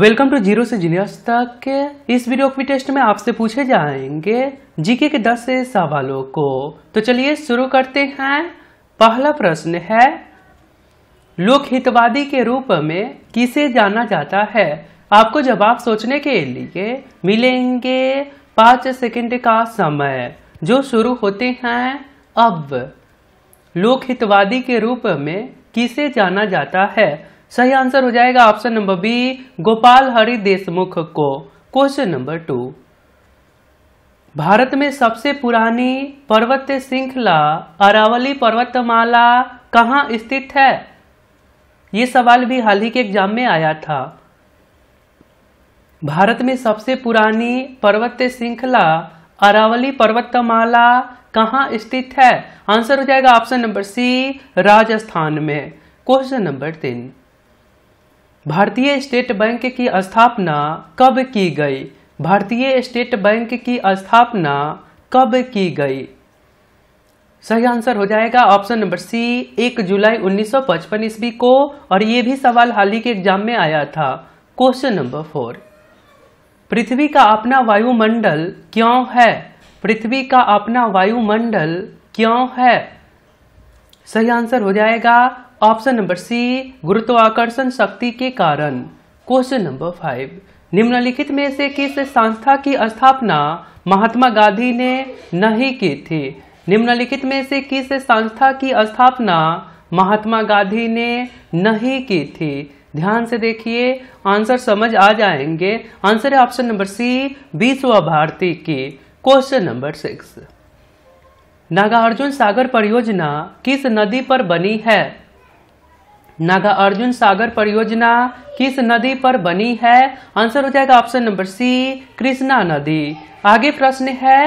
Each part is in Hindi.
वेलकम टू जीरो से जीनियस तक के इस वीडियो की टेस्ट में आपसे पूछे जाएंगे जीके के दस सवालों को तो चलिए शुरू करते हैं पहला प्रश्न है लोकहितवादी के रूप में किसे जाना जाता है आपको जवाब सोचने के लिए मिलेंगे पांच सेकंड का समय जो शुरू होते हैं अब लोकहितवादी के रूप में किसे जाना जाता है सही आंसर हो जाएगा option number B Gopal Hari Deshmukh को क्वेश्चन नंबर टू भारत में सबसे पुरानी पर्वत श्रृंखला अरावली पर्वतमाला कहाँ स्थित है ये सवाल भी हाल ही के एग्जाम में आया था भारत में सबसे पुरानी पर्वत श्रृंखला अरावली पर्वतमाला कहाँ स्थित है आंसर हो जाएगा ऑप्शन नंबर सी राजस्थान में क्वेश्चन नंबर तीन भारतीय स्टेट बैंक की स्थापना कब की गई भारतीय स्टेट बैंक की स्थापना कब की गई सही आंसर हो जाएगा ऑप्शन नंबर सी एक जुलाई 1955 ईस्वी को और ये भी सवाल हाल ही के एग्जाम में आया था क्वेश्चन नंबर फोर पृथ्वी का अपना वायुमंडल क्यों है पृथ्वी का अपना वायुमंडल क्यों है सही आंसर हो जाएगा ऑप्शन नंबर सी गुरुत्वाकर्षण शक्ति के कारण क्वेश्चन नंबर फाइव निम्नलिखित में से किस संस्था की स्थापना महात्मा गांधी ने नहीं की थी निम्नलिखित में से किस संस्था की स्थापना महात्मा गांधी ने नहीं की थी ध्यान से देखिए आंसर समझ आ जाएंगे आंसर है ऑप्शन नंबर सी विश्व भारती की question number six Nagarjuna Sagar परियोजना किस नदी पर बनी है नागार्जुन सागर परियोजना किस नदी पर बनी है आंसर हो जाएगा ऑप्शन नंबर सी कृष्णा नदी आगे प्रश्न है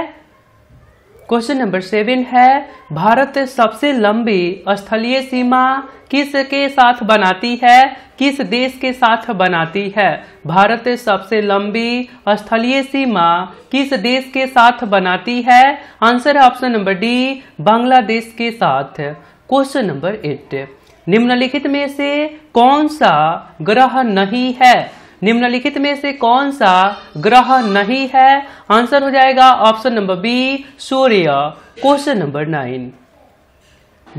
क्वेश्चन नंबर सेवन है भारत सबसे लंबी स्थलीय सीमा किस के साथ बनाती है किस देश के साथ बनाती है भारत सबसे लंबी स्थलीय सीमा किस देश के साथ बनाती है आंसर है ऑप्शन नंबर डी बांग्लादेश के साथ क्वेश्चन नंबर एट निम्नलिखित में से कौन सा ग्रह नहीं है निम्नलिखित में से कौन सा ग्रह नहीं है आंसर हो जाएगा ऑप्शन नंबर बी सूर्य question number nine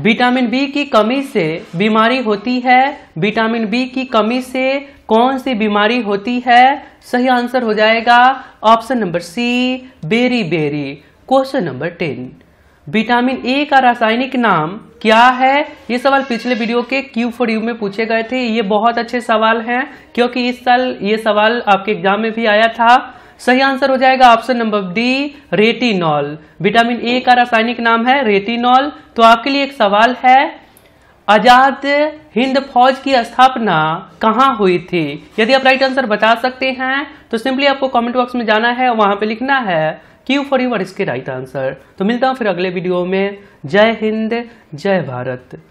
vitamin B की कमी से बीमारी होती है विटामिन बी की कमी से कौन सी बीमारी होती है सही आंसर हो जाएगा option number C beriberi question number ten vitamin A का रासायनिक नाम क्या है ये सवाल पिछले वीडियो के क्यू फॉर यू में पूछे गए थे ये बहुत अच्छे सवाल हैं क्योंकि इस साल ये सवाल आपके एग्जाम में भी आया था सही आंसर हो जाएगा option number D retinol vitamin A का रासायनिक नाम है रेटिनॉल तो आपके लिए एक सवाल है आजाद हिंद फौज की स्थापना कहाँ हुई थी यदि आप राइट आंसर बता सकते हैं तो सिंपली आपको कमेंट बॉक्स में जाना है वहां पे लिखना है क्यू फॉर यूर इसके राइट आंसर तो मिलता हूँ फिर अगले वीडियो में जय हिंद जय भारत